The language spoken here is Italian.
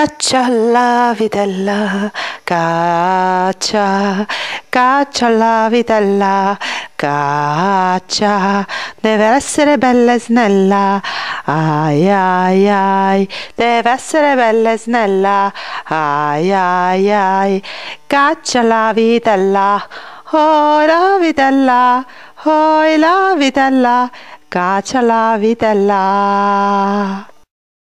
Caccia la vitella, caccia, caccia la vitella, caccia, deve essere bella e snella, ai ai ai, deve essere bella e snella, ai ai ai, caccia la vitella, oh la vitella, oh la vitella, caccia la vitella.